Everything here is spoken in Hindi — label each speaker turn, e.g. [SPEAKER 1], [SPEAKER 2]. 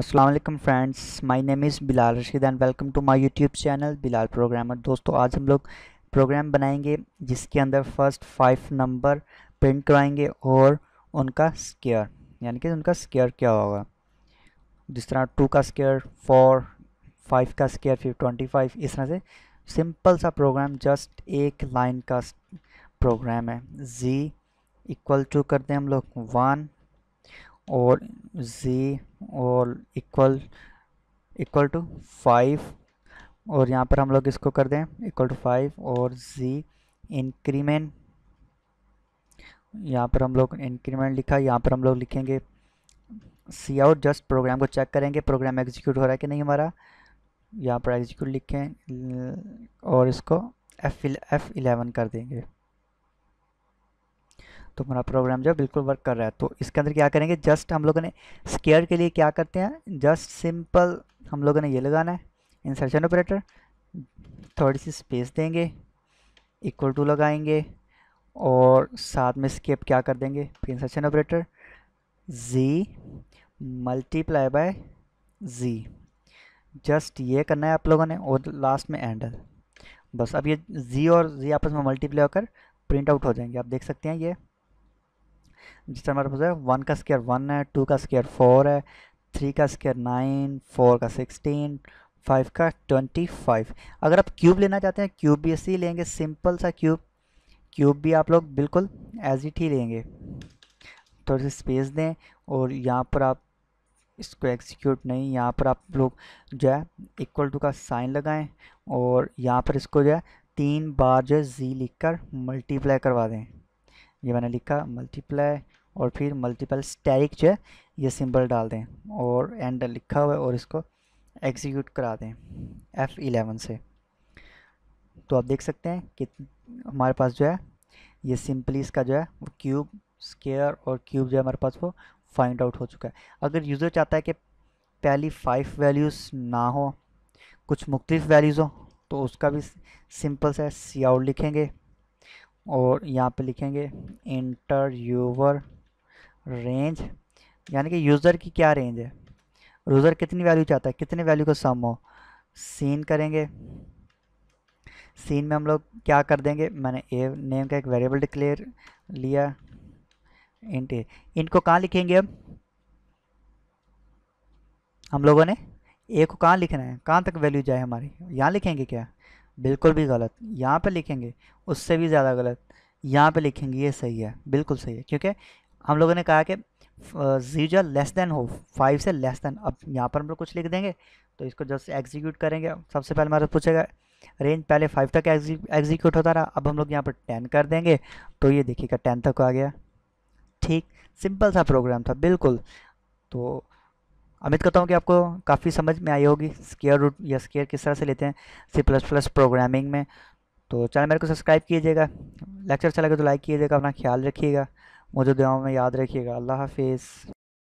[SPEAKER 1] Aslam friends my name is Bilal Rashid and welcome to my YouTube channel Bilal programmer दोस्तों आज हम लोग प्रोग्राम बनाएंगे जिसके अंदर फर्स्ट फाइव नंबर प्रिंट कराएंगे और उनका स्केयर यानी कि उनका स्केयर क्या होगा जिस तरह टू का स्केयर फोर फाइव का स्केयर फिर ट्वेंटी फाइव इस तरह से सिंपल सा प्रोग्राम जस्ट एक लाइन का प्रोग्राम है जी इक्वल टू करते हैं हम लोग वन और z और इक्वल इक्वल टू फाइव और यहाँ पर हम लोग इसको कर दें इक्वल टू फाइव और z इंक्रीमेंट यहाँ पर हम लोग इंक्रीमेंट लिखा यहाँ पर हम लोग लिखेंगे सी आउट जस्ट प्रोग्राम को चेक करेंगे प्रोग्राम एग्जीक्यूट हो रहा है कि नहीं हमारा यहाँ पर एग्जीक्यूट लिखें और इसको एफ एफ़ इलेवन कर देंगे तो हमारा प्रोग्राम जो है बिल्कुल वर्क कर रहा है तो इसके अंदर क्या करेंगे जस्ट हम लोगों ने स्केयर के लिए क्या करते हैं जस्ट सिंपल हम लोगों ने ये लगाना है इंसर्शन ऑपरेटर थोड़ी सी स्पेस देंगे इक्वल टू लगाएंगे और साथ में स्केप क्या कर देंगे फिर insertion operator g multiply by g just ये करना है आप लोगों ने और लास्ट में एंडल बस अब ये जी और जी आपस में मल्टीप्लाई होकर प्रिंट आउट हो जाएंगे आप देख सकते हैं ये जिससे हमारे पास है वन का स्केयर वन है टू का स्केयर फोर है थ्री का स्केयर नाइन फोर का सिक्सटीन फाइव का ट्वेंटी फाइव अगर आप क्यूब लेना चाहते हैं क्यूब भी ऐसे लेंगे सिंपल सा क्यूब क्यूब भी आप लोग बिल्कुल एज इट ही लेंगे थोड़ी सी स्पेस दें और यहाँ पर आप इसको एग्जीक्यूट नहीं यहाँ पर आप लोग जो है इक्वल टू का साइन लगाएं और यहाँ पर इसको जो है तीन बार जो है जी लिख कर मल्टीप्लाई करवा दें ये मैंने लिखा मल्टीप्लाई और फिर मल्टीपल स्टैरिक जो है ये सिंबल डाल दें और एंड लिखा हुआ है और इसको एग्जीक्यूट करा दें एफ़ एलेवन से तो आप देख सकते हैं कि हमारे पास जो है ये सिंपली इसका जो है वो क्यूब स्केयर और क्यूब जो है हमारे पास वो फाइंड आउट हो चुका है अगर यूज़र चाहता है कि पहली फाइव वैल्यूज़ ना हो कुछ मुख्तलिफ वैल्यूज़ हो तो उसका भी सिंपल सा सी आउट लिखेंगे और यहाँ पे लिखेंगे इंटर यूवर रेंज यानी कि यूज़र की क्या रेंज है यूज़र कितनी वैल्यू चाहता है कितने वैल्यू का सम हो सीन करेंगे सीन में हम लोग क्या कर देंगे मैंने ए नेम का एक वेरिएबल डिक्लेयर लिया इंट इनको कहाँ लिखेंगे अब हम लोगों ने ए को कहाँ लिखना है कहाँ तक वैल्यू जाए हमारी यहाँ लिखेंगे क्या बिल्कुल भी गलत यहाँ पे लिखेंगे उससे भी ज़्यादा गलत यहाँ पे लिखेंगे ये सही है बिल्कुल सही है क्योंकि हम लोगों ने कहा कि जीजा लेस देन हो फाइव से लेस देन अब यहाँ पर हम लोग कुछ लिख देंगे तो इसको जस्ट एग्जीक्यूट करेंगे सबसे पहले हमारे पूछेगा रेंज पहले फाइव तक एग्जीक्यूट होता रहा अब हम लोग यहाँ पर टेन कर देंगे तो ये देखिएगा टेन तक आ गया ठीक सिंपल सा प्रोग्राम था बिल्कुल तो उम्मीद करता हूँ कि आपको काफ़ी समझ में आई होगी स्केयर रूट या स्केयर किस तरह से लेते हैं सी प्लस प्लस प्रोग्रामिंग में तो चैनल मेरे को सब्सक्राइब कीजिएगा लेक्चर अच्छा लगे तो लाइक कीजिएगा अपना ख्याल रखिएगा मुझे दुआओं में याद रखिएगा अल्लाह हाफिज़